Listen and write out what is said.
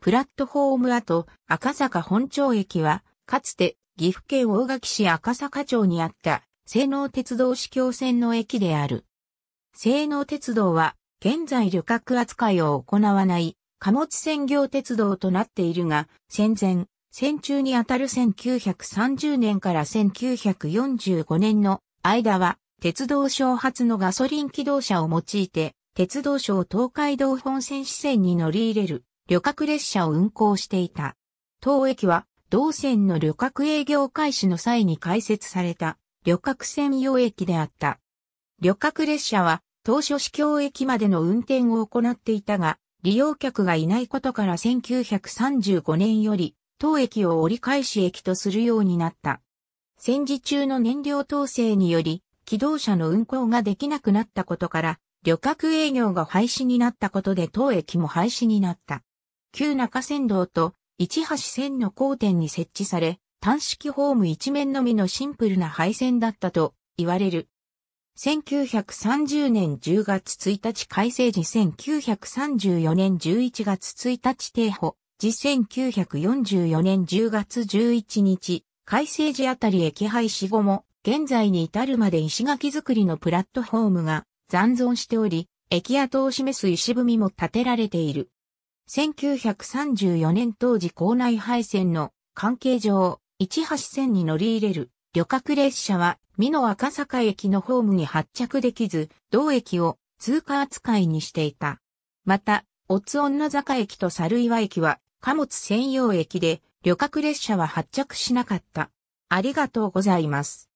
プラットフォーム跡、赤坂本町駅は、かつて岐阜県大垣市赤坂町にあった西能鉄道市橋線の駅である。西能鉄道は、現在旅客扱いを行わない貨物専業鉄道となっているが、戦前、戦中にあたる1930年から1945年の間は、鉄道省発のガソリン機動車を用いて、鉄道省東海道本線支線に乗り入れる旅客列車を運行していた。当駅は、同線の旅客営業開始の際に開設された、旅客専用駅であった。旅客列車は、当初市京駅までの運転を行っていたが、利用客がいないことから1935年より、当駅を折り返し駅とするようになった。戦時中の燃料統制により、機動車の運行ができなくなったことから、旅客営業が廃止になったことで当駅も廃止になった。旧中山道と市橋線の交点に設置され、単式ホーム一面のみのシンプルな配線だったと言われる。1930年10月1日改正時1934年11月1日定保時1944年10月11日改正時あたり駅廃止後も現在に至るまで石垣造りのプラットフォームが残存しており、駅跡を示す石踏みも建てられている。1934年当時校内配線の関係上、市橋線に乗り入れる旅客列車は、美濃赤坂駅のホームに発着できず、同駅を通過扱いにしていた。また、オツ女坂駅と猿岩駅は貨物専用駅で、旅客列車は発着しなかった。ありがとうございます。